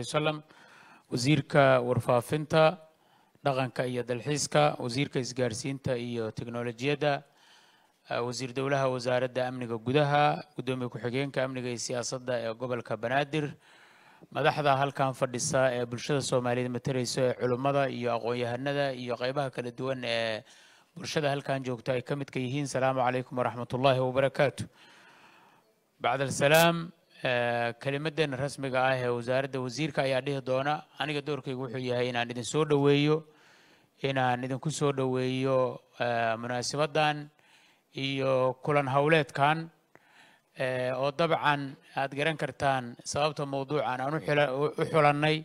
wsalam wasiirka warfaafinta dhaqanka iyo dalxiiska wasiirka isgaarsiinta iyo teknolojiyadda ah, wasiir dowlaha wasaaradda amniga gudaha guddoomiye ku-xigeenka amniga iyo siyaasadda ee gobolka banaadir madaxda halkan fadhisa ee bulshada soomaaliyeed matarayso ee culimmada iyo aqoon-yahanada iyo qeybaha kala duwan ee bulshada halkan joogto ay ka midka yihiin salaamu calaykum waraxmatullaahi wabarakaatu bacd Eh, kelimadeena rasmiga ah ee wasaaradda wasiirka ayaa dhihi doona aniga doorkaygu wuxuu yahay inaan idin soo dhoweeyo inaan idinku soo dhaweeyo eh, munaasibadan iyo kulan howleedkan eh, oo dabcan aad garan kartaan sababta mawduucan aan u xulannay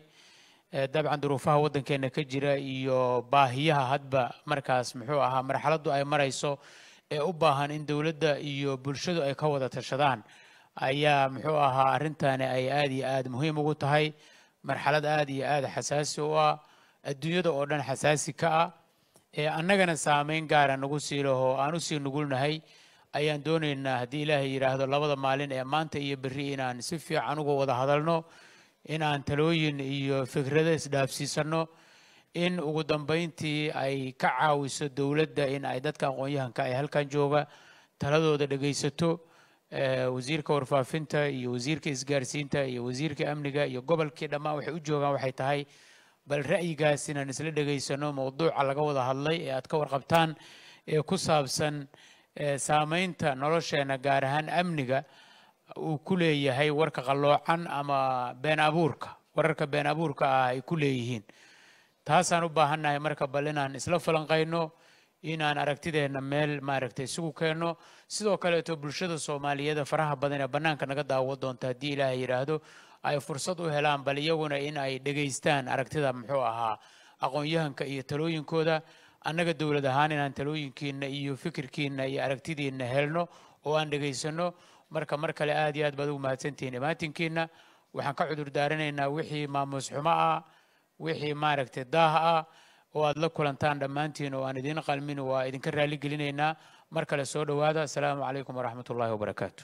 dabcan duruufaha waddankeena ka jira iyo baahiyaha hadba markaas muxuu ahaa marxaladdu ay marayso ee u baahan in dowladda iyo bulshadu ay ka wada tashadaan ayaa muxuu ahaa arrintani ay aada iyo aada muhiim ugu tahay marxalad aada iyo aad xasaasi u ah adduunyada oo dhan xasaasi ka ah ee annagana saameyn gaara ah nagu sii laho aan usii sii nugulnahay ayaan doonaynaa haddii ilaahay yidhaahdo labada maalin ee maanta iyo berri inaan si fiican uga wada hadalno inaan talooyin iyo fikrado isdhaafsiisanno in ugu dambayntii ay ka caawiso dowladda in ay dadka aqoon-yahanka ay halkan jooga taladooda dhegaysato wasiirka warfaafinta iyo wasiirka isgaarsiinta iyo wasiirka amniga iyo gobolkii dhammaan waxay u joogaan waxay tahay bal ra'yigaas inaan isla dhegaysano mowduuca laga wada hadlay ee aad ka warqabtaan ee ku saabsan saameynta nolosheena gaar ahaan amniga uu ku leeyahay warka qalloocan ama been abuurka wararka been abuurka ah ay ku leeyihiin taasaan u baahannahay marka bal inaan isla falanqayno inaan aragtideenna meel maaragtay isugu keenno sidoo kaleeto bulshada soomaaliyeed faraha badan ee bannaanka naga daawo doonta haddii ilaahay yidhaahdo ay fursad u helaan bal iyaguna in ay dhegaystaan aragtida muxuu ahaa aqoon-yahanka iyo talooyinkooda annaga dowlad ahaan inaan talooyinkiinna iyo fikirkiinna iyo aragtidiinna helno oo aan dhegaysanno marka mar kale aad iyo aad baad ugu mahadsantihiin imaatinkiinna waxaan ka cudur daaranaynaa wixii maamuus xumo ah wixii maaragtay daah ah وأدل كولانتان دمانتين وأن الدين قال منه وإذن كرالي قلنا مركز السودة وهذا السلام عليكم ورحمة الله وبركاته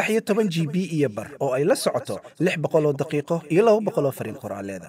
saddex iyo toban g b iyo bar oo ay la socoto lix boqol daqiiqo iyo laba boqol oo fariin qoraaleeda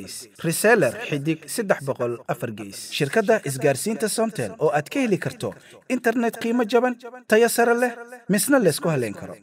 gees reseller xidig saddex boqol afar gees shirkadda isgaarsiinta somtel oo aad ka heli karto internet qiimo jaban tayo sare leh misna laysku haleyn karo